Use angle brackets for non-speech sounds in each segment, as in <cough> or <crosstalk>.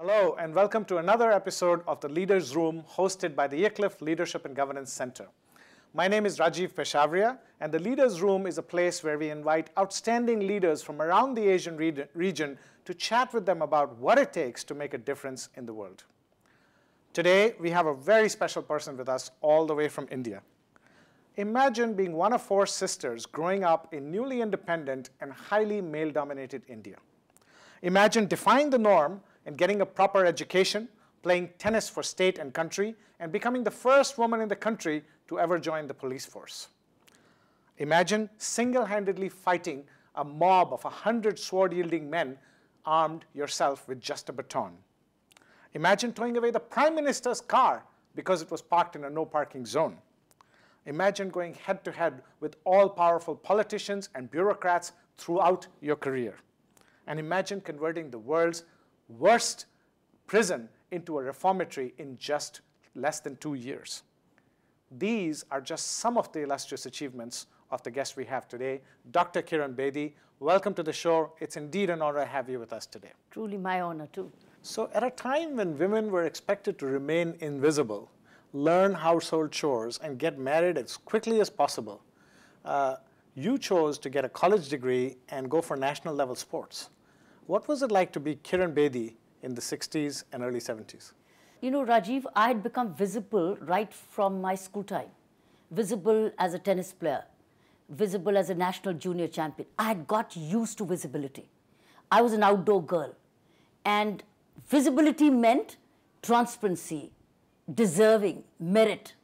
Hello, and welcome to another episode of the Leaders Room hosted by the Wycliffe Leadership and Governance Center. My name is Rajiv Peshavria, and the Leaders Room is a place where we invite outstanding leaders from around the Asian region to chat with them about what it takes to make a difference in the world. Today, we have a very special person with us all the way from India. Imagine being one of four sisters growing up in newly independent and highly male dominated India. Imagine defying the norm and getting a proper education, playing tennis for state and country, and becoming the first woman in the country to ever join the police force. Imagine single-handedly fighting a mob of 100 sword-wielding men armed yourself with just a baton. Imagine towing away the prime minister's car because it was parked in a no parking zone. Imagine going head to head with all powerful politicians and bureaucrats throughout your career. And imagine converting the world's worst prison into a reformatory in just less than two years. These are just some of the illustrious achievements of the guest we have today, Dr. Kiran Bedi. Welcome to the show. It's indeed an honor to have you with us today. Truly my honor, too. So, at a time when women were expected to remain invisible, learn household chores, and get married as quickly as possible, uh, you chose to get a college degree and go for national level sports. What was it like to be Kiran Bedi in the 60s and early 70s? You know, Rajiv, I had become visible right from my school time. Visible as a tennis player, visible as a national junior champion. I had got used to visibility. I was an outdoor girl. And visibility meant transparency, deserving, merit,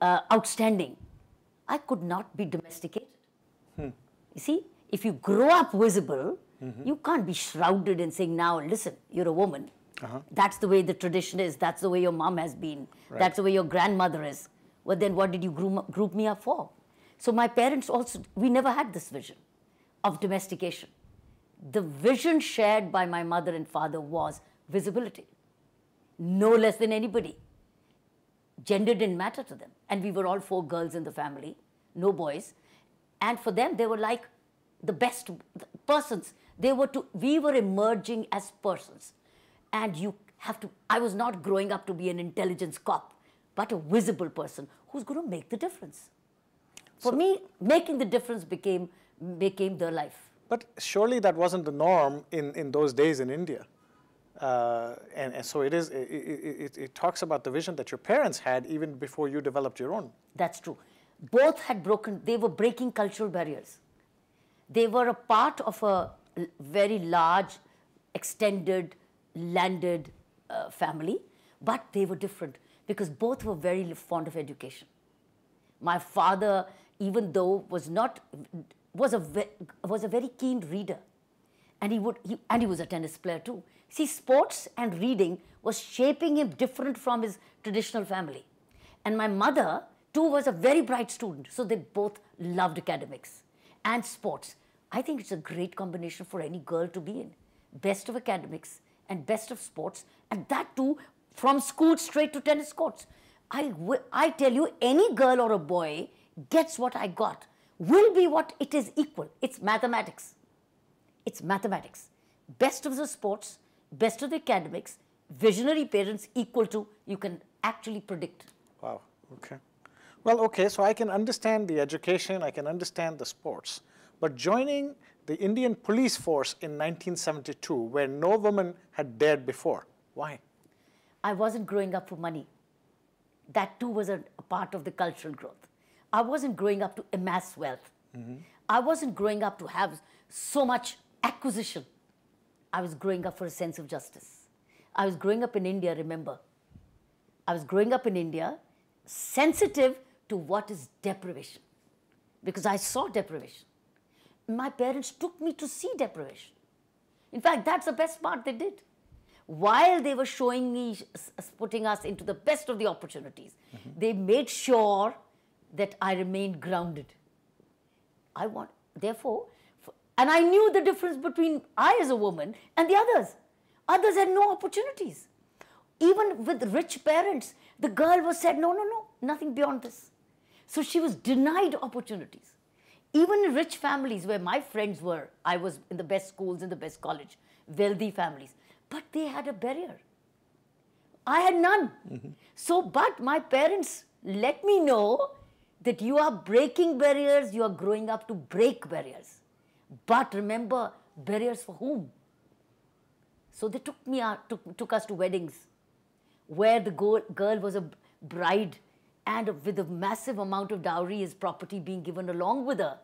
uh, outstanding. I could not be domesticated. Hmm. You see, if you grow up visible, Mm -hmm. You can't be shrouded in saying, now listen, you're a woman. Uh -huh. That's the way the tradition is. That's the way your mom has been. Right. That's the way your grandmother is. Well, then what did you groom, group me up for? So my parents also, we never had this vision of domestication. The vision shared by my mother and father was visibility, no less than anybody. Gender didn't matter to them. And we were all four girls in the family, no boys. And for them, they were like the best persons they were to, we were emerging as persons. And you have to, I was not growing up to be an intelligence cop, but a visible person who's going to make the difference. For so, me, making the difference became, became their life. But surely that wasn't the norm in, in those days in India. Uh, and, and, so it is, it, it, it talks about the vision that your parents had even before you developed your own. That's true. Both had broken, they were breaking cultural barriers. They were a part of a very large, extended, landed uh, family, but they were different because both were very fond of education. My father, even though was not, was a, was a very keen reader and he would he, and he was a tennis player too see sports and reading was shaping him different from his traditional family and my mother too was a very bright student so they both loved academics and sports I think it's a great combination for any girl to be in. Best of academics and best of sports, and that too from school straight to tennis courts. I, I tell you, any girl or a boy gets what I got will be what it is equal. It's mathematics. It's mathematics. Best of the sports, best of the academics, visionary parents equal to you can actually predict. Wow, okay. Well, okay, so I can understand the education, I can understand the sports. But joining the Indian police force in 1972, where no woman had dared before, why? I wasn't growing up for money. That too was a, a part of the cultural growth. I wasn't growing up to amass wealth. Mm -hmm. I wasn't growing up to have so much acquisition. I was growing up for a sense of justice. I was growing up in India, remember. I was growing up in India sensitive to what is deprivation because I saw deprivation my parents took me to see deprivation. In fact, that's the best part they did. While they were showing me, putting us into the best of the opportunities, mm -hmm. they made sure that I remained grounded. I want, therefore, and I knew the difference between I as a woman and the others. Others had no opportunities. Even with rich parents, the girl was said, no, no, no, nothing beyond this. So she was denied opportunities. Even rich families where my friends were, I was in the best schools, in the best college, wealthy families. But they had a barrier. I had none. Mm -hmm. So, but my parents let me know that you are breaking barriers, you are growing up to break barriers. But remember, barriers for whom? So they took me out, took, took us to weddings where the girl, girl was a bride and with a massive amount of dowry as property being given along with her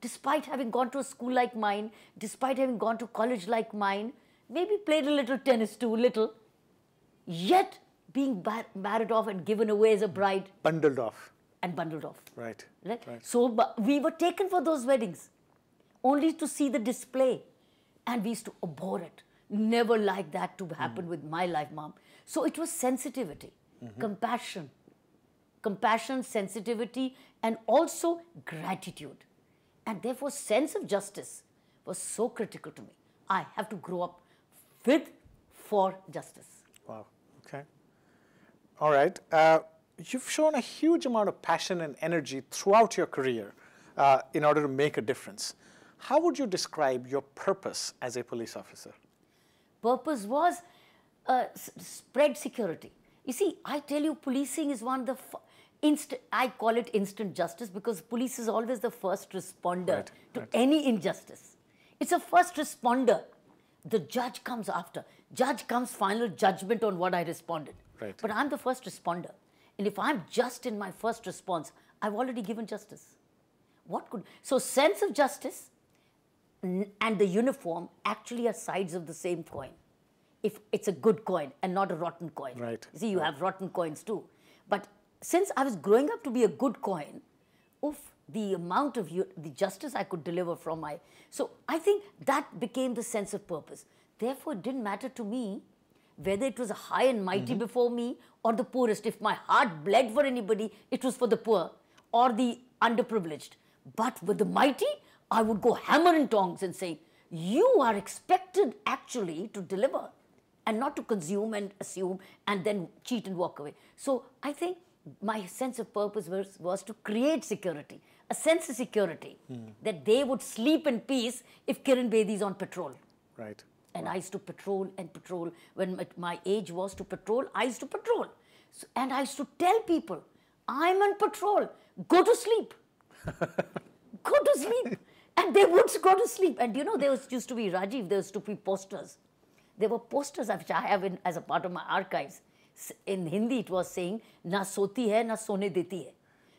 despite having gone to a school like mine, despite having gone to college like mine, maybe played a little tennis too, little, yet being bar married off and given away as a bride. Bundled off. And bundled off. Right. Right. right. So we were taken for those weddings only to see the display. And we used to abhor it. Never like that to happen mm. with my life, mom. So it was sensitivity, mm -hmm. compassion, compassion, sensitivity, and also gratitude. And therefore, sense of justice was so critical to me. I have to grow up with, for justice. Wow. Okay. All right. Uh, you've shown a huge amount of passion and energy throughout your career uh, in order to make a difference. How would you describe your purpose as a police officer? Purpose was uh, spread security. You see, I tell you, policing is one of the instant i call it instant justice because police is always the first responder right, to right. any injustice it's a first responder the judge comes after judge comes final judgment on what i responded right. but i'm the first responder and if i'm just in my first response i've already given justice what could so sense of justice and the uniform actually are sides of the same coin if it's a good coin and not a rotten coin right you see you have rotten coins too but since I was growing up to be a good coin, oof, the amount of the justice I could deliver from my. So I think that became the sense of purpose. Therefore, it didn't matter to me whether it was a high and mighty mm -hmm. before me or the poorest. If my heart bled for anybody, it was for the poor or the underprivileged. But with the mighty, I would go hammer and tongs and say, You are expected actually to deliver and not to consume and assume and then cheat and walk away. So I think my sense of purpose was, was to create security, a sense of security hmm. that they would sleep in peace if Kiran Bedi is on patrol. Right. And wow. I used to patrol and patrol. When my, my age was to patrol, I used to patrol. So, and I used to tell people, I'm on patrol, go to sleep. <laughs> go to sleep. And they would go to sleep. And you know, there was, used to be Rajiv, there used to be posters. There were posters which I have in, as a part of my archives in Hindi it was saying, na soti hai, na sone deti hai,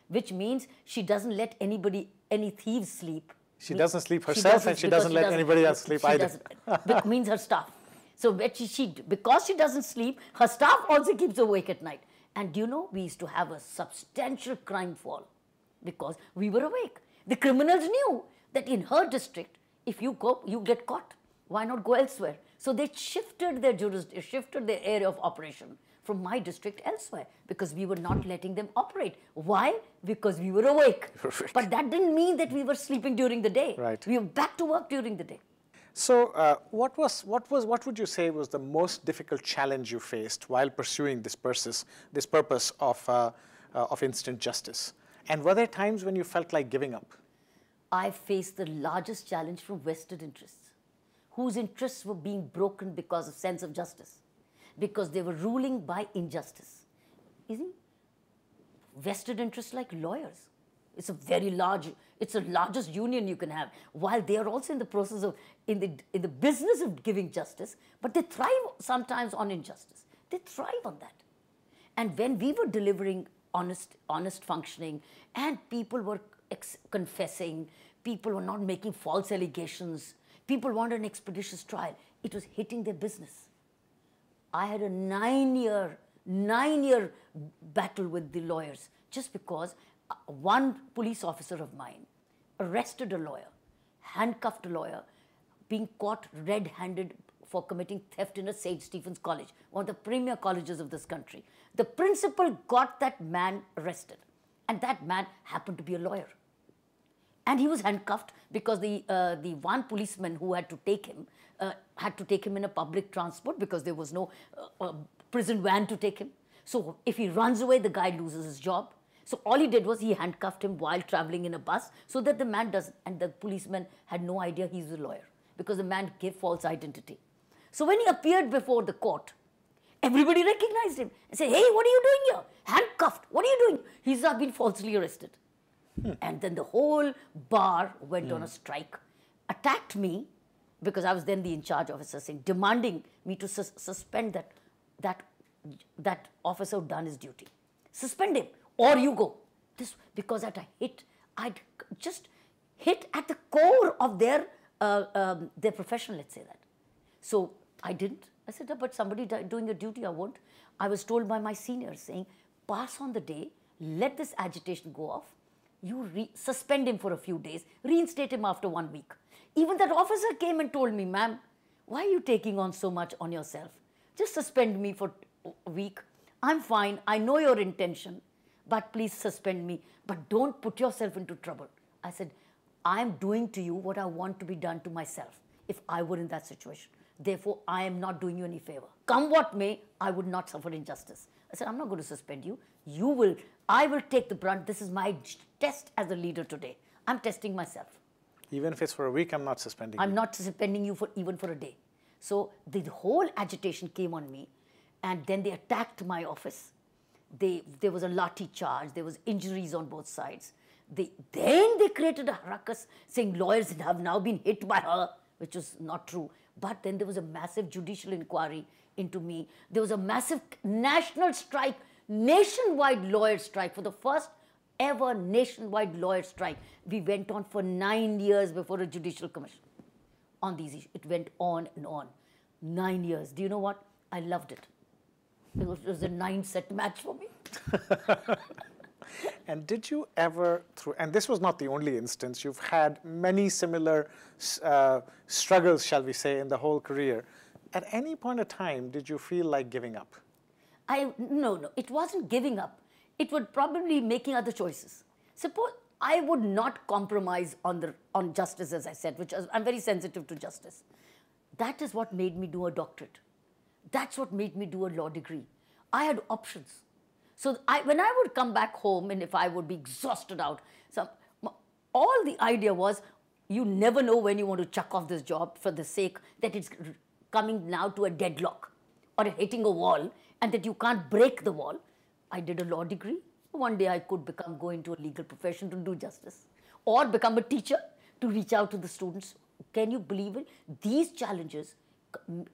which means she doesn't let anybody, any thieves sleep. She means, doesn't sleep herself she doesn't, and she doesn't she let doesn't, anybody else <laughs> sleep either. Does, means her staff. So she, she, because she doesn't sleep, her staff also keeps awake at night. And do you know, we used to have a substantial crime fall because we were awake. The criminals knew that in her district, if you go, you get caught. Why not go elsewhere? So they shifted their jurisdiction, shifted their area of operation from my district elsewhere because we were not letting them operate. Why? Because we were awake. <laughs> Right. But that didn't mean that we were sleeping during the day. Right. We were back to work during the day. So uh, what was what was what would you say was the most difficult challenge you faced while pursuing this purpose this purpose of uh, uh, of instant justice? And were there times when you felt like giving up? I faced the largest challenge from vested interests, whose interests were being broken because of sense of justice because they were ruling by injustice. Isn't vested interests like lawyers? It's a very large, it's the largest union you can have. While they are also in the process of, in the, in the business of giving justice, but they thrive sometimes on injustice. They thrive on that. And when we were delivering honest, honest functioning and people were confessing, people were not making false allegations, people wanted an expeditious trial, it was hitting their business. I had a nine year, nine year battle with the lawyers just because uh, one police officer of mine arrested a lawyer, handcuffed a lawyer, being caught red handed for committing theft in a St. Stephen's College, one of the premier colleges of this country. The principal got that man arrested, and that man happened to be a lawyer and he was handcuffed because the uh, the one policeman who had to take him uh, had to take him in a public transport because there was no uh, uh, prison van to take him. So if he runs away, the guy loses his job. So all he did was he handcuffed him while traveling in a bus so that the man doesn't, and the policeman had no idea he's a lawyer because the man gave false identity. So when he appeared before the court, everybody recognized him and said, hey, what are you doing here? Handcuffed, what are you doing? He's not uh, been falsely arrested. Hmm. And then the whole bar went hmm. on a hmm. strike, attacked me because I was then the in charge officer saying, demanding me to sus suspend that, that, that officer who done his duty. Suspend him or you go. This because at a hit, I'd just hit at the core of their, uh, um, their profession, let's say that. So I didn't. I said, oh, but somebody doing a duty, I won't. I was told by my senior saying, pass on the day, let this agitation go off you suspend him for a few days, reinstate him after one week. Even that officer came and told me, ma'am, why are you taking on so much on yourself? Just suspend me for a week. I'm fine. I know your intention, but please suspend me. But don't put yourself into trouble. I said, I'm doing to you what I want to be done to myself if I were in that situation. Therefore, I am not doing you any favor. Come what may, I would not suffer injustice. I said, I'm not going to suspend you. You will, I will take the brunt. This is my test as a leader today. I'm testing myself. Even if it's for a week, I'm not suspending I'm you. not suspending you for even for a day. So the whole agitation came on me, and then they attacked my office. They, there was a lathi charge, there was injuries on both sides. They, then they created a ruckus saying lawyers have now been hit by her, which was not true. But then there was a massive judicial inquiry into me. There was a massive national strike, nationwide lawyer strike for the first ever nationwide lawyer strike. We went on for nine years before a judicial commission on these issues. It went on and on. Nine years. Do you know what? I loved it. Because it was a nine set match for me. <laughs> and did you ever, through, and this was not the only instance, you've had many similar uh, struggles, shall we say, in the whole career. At any point of time, did you feel like giving up? I, no, no, it wasn't giving up it would probably be making other choices. Suppose I would not compromise on, the, on justice, as I said, which is, I'm very sensitive to justice. That is what made me do a doctorate. That's what made me do a law degree. I had options. So I, when I would come back home and if I would be exhausted out, so all the idea was you never know when you want to chuck off this job for the sake that it's coming now to a deadlock or hitting a wall and that you can't break the wall. I did a law degree. One day I could become go into a legal profession to do justice or become a teacher to reach out to the students. Can you believe it? These challenges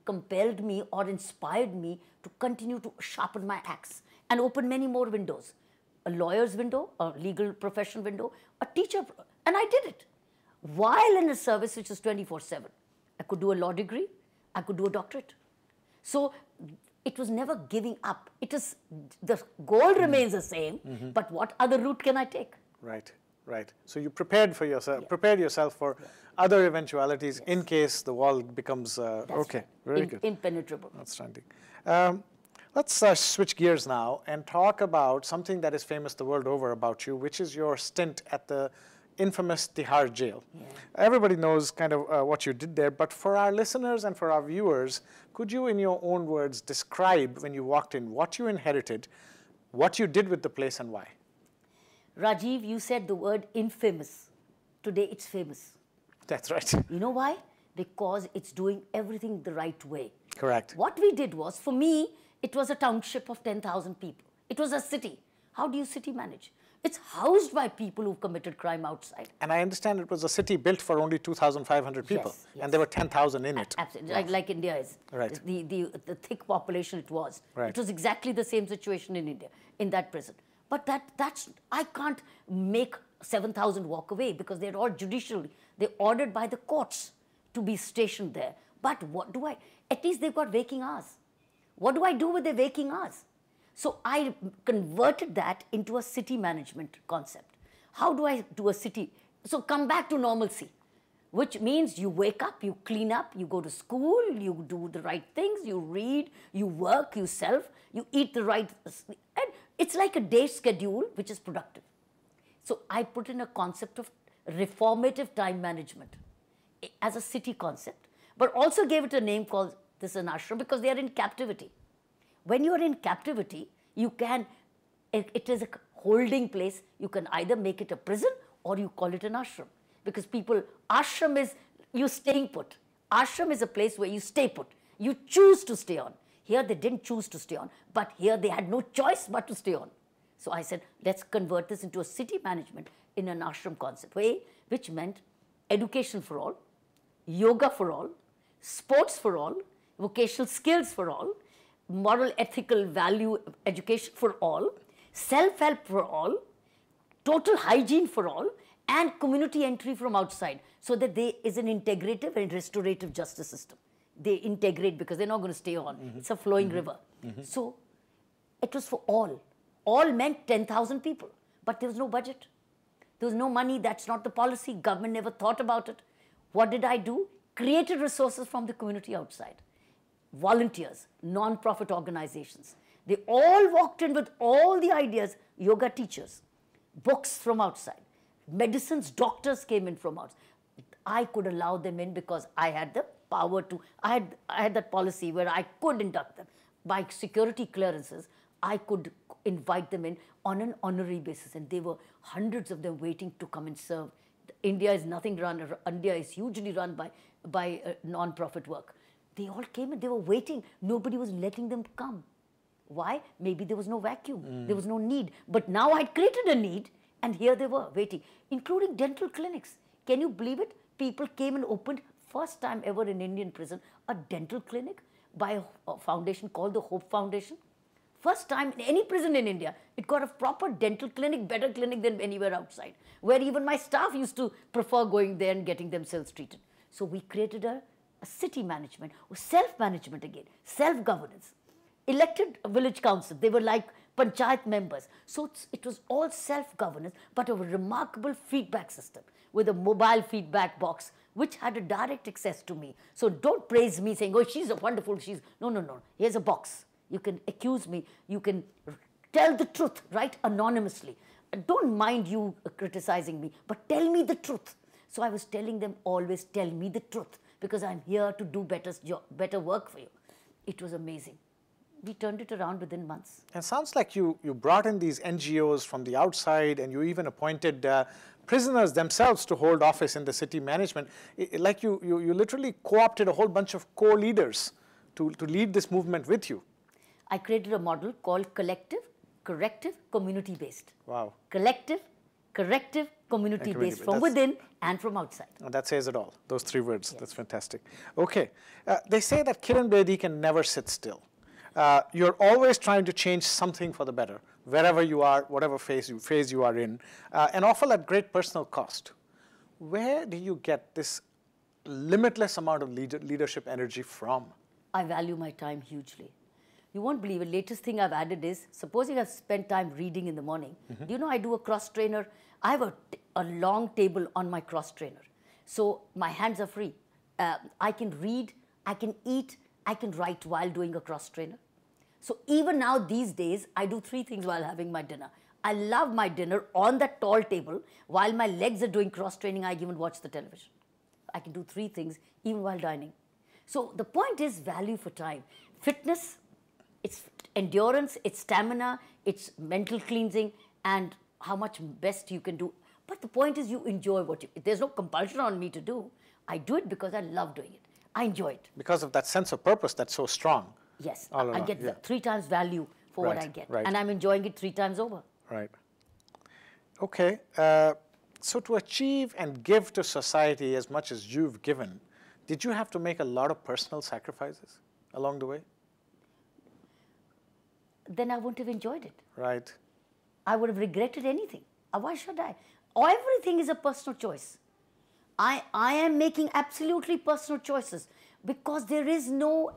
compelled me or inspired me to continue to sharpen my axe and open many more windows a lawyer's window, a legal profession window, a teacher, and I did it while in a service which is 24 7. I could do a law degree, I could do a doctorate. So it was never giving up. It is the goal mm. remains the same, mm -hmm. but what other route can I take? Right, right. So you prepared for yourself, yeah. prepared yourself for yeah. other eventualities yes. in case the wall becomes uh, okay. Right. Very in, good. Impenetrable. Outstanding. Um, let's uh, switch gears now and talk about something that is famous the world over about you, which is your stint at the infamous Tihar jail. Yeah. Everybody knows kind of uh, what you did there, but for our listeners and for our viewers, could you, in your own words, describe when you walked in what you inherited, what you did with the place, and why? Rajiv, you said the word infamous. Today it's famous. That's right. You know why? Because it's doing everything the right way. Correct. What we did was, for me, it was a township of 10,000 people. It was a city. How do you city manage? It's housed by people who've committed crime outside. And I understand it was a city built for only 2,500 people, yes, yes. and there were 10,000 in it. Absolutely, yes. like, like, India is. Right. The, the, the thick population it was. Right. It was exactly the same situation in India, in that prison. But that that's I can't make 7,000 walk away because they're all judicially, they're ordered by the courts to be stationed there. But what do I, at least they've got waking hours. What do I do with their waking hours? So I converted that into a city management concept. How do I do a city? So come back to normalcy, which means you wake up, you clean up, you go to school, you do the right things, you read, you work, you self, you eat the right, and it's like a day schedule which is productive. So I put in a concept of reformative time management eh, as a city concept, but also gave it a name called this is an ashram because they are in captivity when you are in captivity, you can, it, it is a holding place. You can either make it a prison or you call it an ashram. Because people, ashram is you staying put. Ashram is a place where you stay put. You choose to stay on. Here they didn't choose to stay on, but here they had no choice but to stay on. So I said, let's convert this into a city management in an ashram concept way, which meant education for all, yoga for all, sports for all, vocational skills for all, moral, ethical value education for all, self-help for all, total hygiene for all, and community entry from outside so that there is an integrative and restorative justice system. They integrate because they're not going to stay on. Mm -hmm. It's a flowing mm -hmm. river. Mm -hmm. So it was for all. All meant 10,000 people, but there was no budget. There was no money. That's not the policy. Government never thought about it. What did I do? Created resources from the community outside volunteers, non-profit organizations. They all walked in with all the ideas, yoga teachers, books from outside, medicines, doctors came in from outside. I could allow them in because I had the power to, I had, I had that policy where I could induct them. By security clearances, I could invite them in on an honorary basis and there were hundreds of them waiting to come and serve. India is nothing run, India is hugely run by, by uh, non-profit work. They all came and they were waiting. Nobody was letting them come. Why? Maybe there was no vacuum. Mm. There was no need. But now I'd created a need and here they were waiting, including dental clinics. Can you believe it? People came and opened, first time ever in Indian prison, a dental clinic by a foundation called the Hope Foundation. First time in any prison in India, it got a proper dental clinic, better clinic than anywhere outside, where even my staff used to prefer going there and getting themselves treated. So we created a city management or self-management again, self-governance. Elected village council, they were like panchayat members. So it was all self-governance, but a remarkable feedback system with a mobile feedback box, which had a direct access to me. So don't praise me saying, oh, she's a wonderful, she's, no, no, no, here's a box. You can accuse me, you can tell the truth, right, anonymously. Don't mind you criticizing me, but tell me the truth. So I was telling them always tell me the truth because I'm here to do better job, better work for you. It was amazing. We turned it around within months. And sounds like you, you brought in these NGOs from the outside and you even appointed uh, prisoners themselves to hold office in the city management. It, like you, you, you literally co-opted a whole bunch of co-leaders to, to lead this movement with you. I created a model called collective, corrective, community-based. Wow. Collective, corrective, community based from within and from outside. That says it all, those three words. Yes. That's fantastic. Okay. Uh, they say that Kiran Bedi can never sit still. Uh, you're always trying to change something for the better, wherever you are, whatever phase you, phase you are in, uh, and often at great personal cost. Where do you get this limitless amount of leadership energy from? I value my time hugely. You won't believe the Latest thing I've added is, Suppose you have spent time reading in the morning, mm -hmm. you know I do a cross trainer. I have a a long table on my cross trainer. So my hands are free. Uh, I can read, I can eat, I can write while doing a cross trainer. So even now these days, I do three things while having my dinner. I love my dinner on that tall table while my legs are doing cross training. I even watch the television. I can do three things even while dining. So the point is value for time. Fitness, it's endurance, it's stamina, it's mental cleansing, and how much best you can do but the point is, you enjoy what you. There's no compulsion on me to do. I do it because I love doing it. I enjoy it. Because of that sense of purpose that's so strong. Yes, I, I get yeah. three times value for right, what I get, right. and I'm enjoying it three times over. Right. Okay. Uh, so to achieve and give to society as much as you've given, did you have to make a lot of personal sacrifices along the way? Then I wouldn't have enjoyed it. Right. I would have regretted anything. Uh, why should I? everything is a personal choice. I, I am making absolutely personal choices because there is no,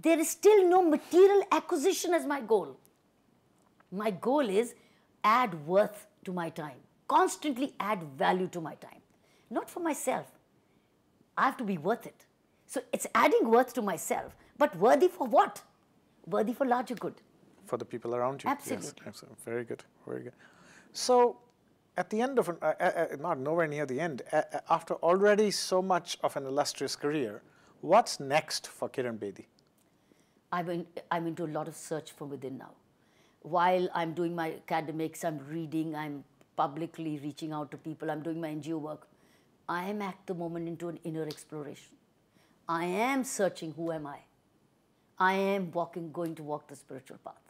there is still no material acquisition as my goal. My goal is add worth to my time, constantly add value to my time, not for myself. I have to be worth it. So it's adding worth to myself, but worthy for what? Worthy for larger good. For the people around you. Absolutely. Yes, absolutely. Very good, very good. So at the end of, an, uh, uh, uh not nowhere near the end, uh, uh, after already so much of an illustrious career, what's next for Kiran Bedi? I'm, in, I'm into a lot of search from within now. While I'm doing my academics, I'm reading, I'm publicly reaching out to people, I'm doing my NGO work. I am at the moment into an inner exploration. I am searching who am I. I am walking, going to walk the spiritual path,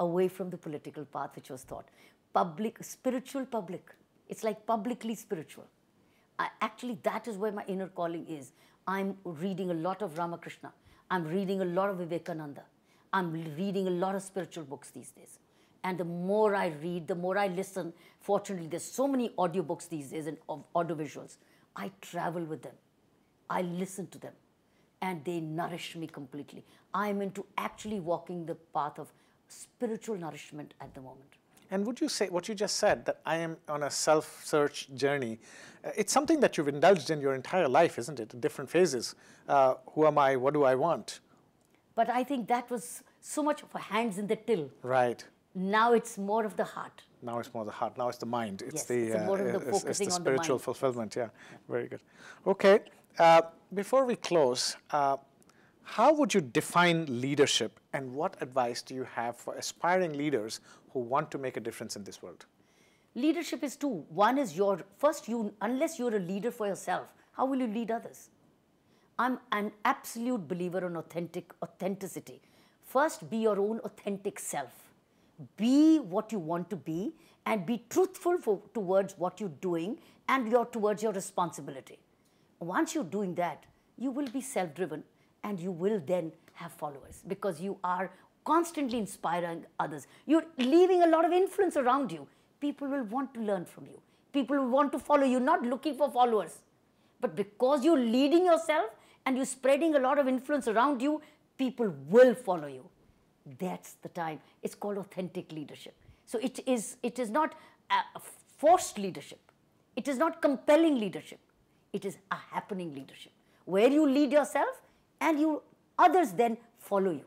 away from the political path which was thought public, spiritual public. It's like publicly spiritual. I, actually, that is where my inner calling is. I'm reading a lot of Ramakrishna. I'm reading a lot of Vivekananda. I'm reading a lot of spiritual books these days. And the more I read, the more I listen. Fortunately, there's so many audiobooks these days and of audiovisuals. I travel with them. I listen to them. And they nourish me completely. I'm into actually walking the path of spiritual nourishment at the moment. And would you say what you just said, that I am on a self-search journey, uh, it's something that you've indulged in your entire life, isn't it, in different phases. Uh, who am I? What do I want? But I think that was so much of a hands in the till. Right. Now it's more of the heart. Now it's more the heart. Now it's the mind. It's yes, the, it's, uh, the uh, it's the spiritual the fulfillment. Yeah. very good. Okay, uh, before we close, uh, how would you define leadership and what advice do you have for aspiring leaders who want to make a difference in this world? Leadership is two. One is your first you unless you're a leader for yourself, how will you lead others? I'm an absolute believer in authentic authenticity. First be your own authentic self. Be what you want to be and be truthful for, towards what you're doing and your towards your responsibility. Once you're doing that, you will be self-driven and you will then have followers because you are constantly inspiring others. You're leaving a lot of influence around you. People will want to learn from you. People will want to follow you, not looking for followers. But because you're leading yourself and you're spreading a lot of influence around you, people will follow you. That's the time. It's called authentic leadership. So it is, it is not forced leadership. It is not compelling leadership. It is a happening leadership. Where you lead yourself and you others then follow you.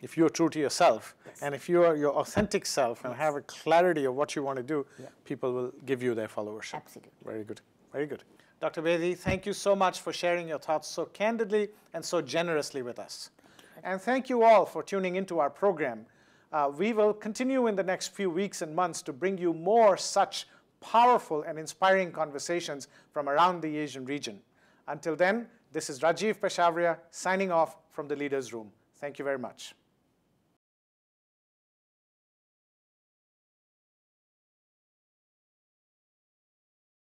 If you're true to yourself yes. and if you are your authentic self and yes. have a clarity of what you want to do, yeah. people will give you their followership. Absolutely. Very good. Very good. Dr. Bedi, thank you so much for sharing your thoughts so candidly and so generously with us. And thank you all for tuning into our program. Uh, we will continue in the next few weeks and months to bring you more such powerful and inspiring conversations from around the Asian region. Until then, this is Rajiv Peshavaria signing off from the Leaders Room. Thank you very much.